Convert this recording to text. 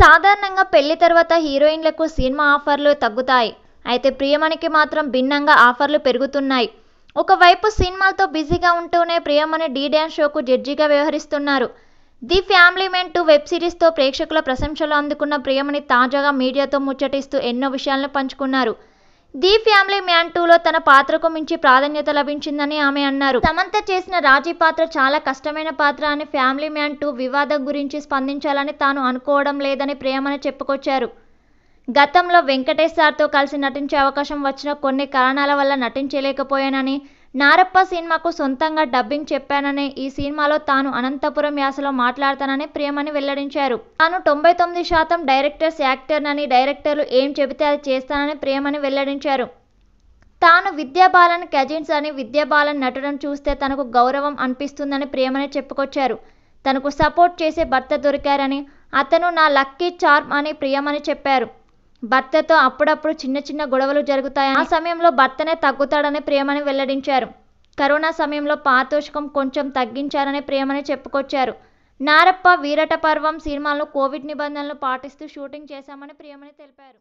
సాధారణంగా పెళ్లి తర్వాత హీరోయిన్లకు సినిమా ఆఫర్లు తగ్గుతాయి అయితే ప్రియమణికి మాత్రం భిన్నంగా ఆఫర్లు పెరుగుతున్నాయి ఒకవైపు సినిమాలతో బిజీగా ఉంటూనే ప్రియమణి డీ డ్యాన్స్ షోకు జడ్జిగా వ్యవహరిస్తున్నారు the family man two web సిరీస్తో ప్రేక్షకుల ప్రశంసలు అందుకున్న ప్రియమణి తాజాగా మీడియాతో ముచ్చటిస్తూ ఎన్నో విషయాలను పంచుకున్నారు ది ఫ్యామిలీ మ్యాన్ టూలో తన పాత్రకు మించి ప్రాధాన్యత లభించిందని ఆమె అన్నారు సమంత చేసిన రాజీ పాత్ర చాలా కష్టమైన పాత్ర అని ఫ్యామిలీ మ్యాన్ టూ వివాదం గురించి స్పందించాలని తాను అనుకోవడం లేదని ప్రేమను చెప్పుకొచ్చారు గతంలో వెంకటేష్ సార్తో కలిసి నటించే అవకాశం వచ్చిన కొన్ని కారణాల వల్ల నటించలేకపోయానని నారప్ప సినిమాకు సొంతంగా డబ్బింగ్ చెప్పానని ఈ సినిమాలో తాను అనంతపురం యాసలో మాట్లాడతానని ప్రియమని వెల్లడించారు తాను తొంభై తొమ్మిది శాతం డైరెక్టర్స్ యాక్టర్నని డైరెక్టర్లు ఏం చెబితే అది చేస్తానని ప్రియమని వెల్లడించారు తాను విద్యాబాలన్ కజిన్స్ అని విద్యాబాలన్ నటడం చూస్తే తనకు గౌరవం అనిపిస్తుందని ప్రేమని చెప్పుకొచ్చారు తనకు సపోర్ట్ చేసే భర్త దొరికారని అతను నా లక్కీ చార్మ్ అని ప్రియమని చెప్పారు భర్తతో అప్పుడప్పుడు చిన్న చిన్న గొడవలు జరుగుతాయని ఆ సమయంలో భర్తనే తగ్గుతాడని ప్రేమని వెల్లడించారు కరోనా సమయంలో పారితోషికం కొంచెం తగ్గించారని ప్రేమని చెప్పుకొచ్చారు నారప్ప వీరట పర్వం సినిమాలో కోవిడ్ నిబంధనలు పాటిస్తూ షూటింగ్ చేశామని ప్రేమని తెలిపారు